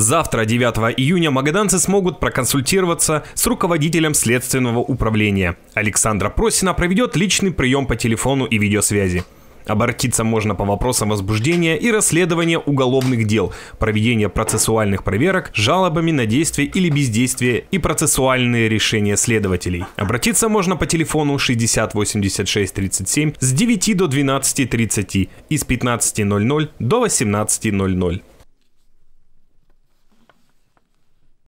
Завтра, 9 июня, магаданцы смогут проконсультироваться с руководителем следственного управления. Александра Просина проведет личный прием по телефону и видеосвязи. Обратиться можно по вопросам возбуждения и расследования уголовных дел, проведения процессуальных проверок, жалобами на действие или бездействие и процессуальные решения следователей. Обратиться можно по телефону 60 с 9 до 12.30 и с 15.00 до 18.00.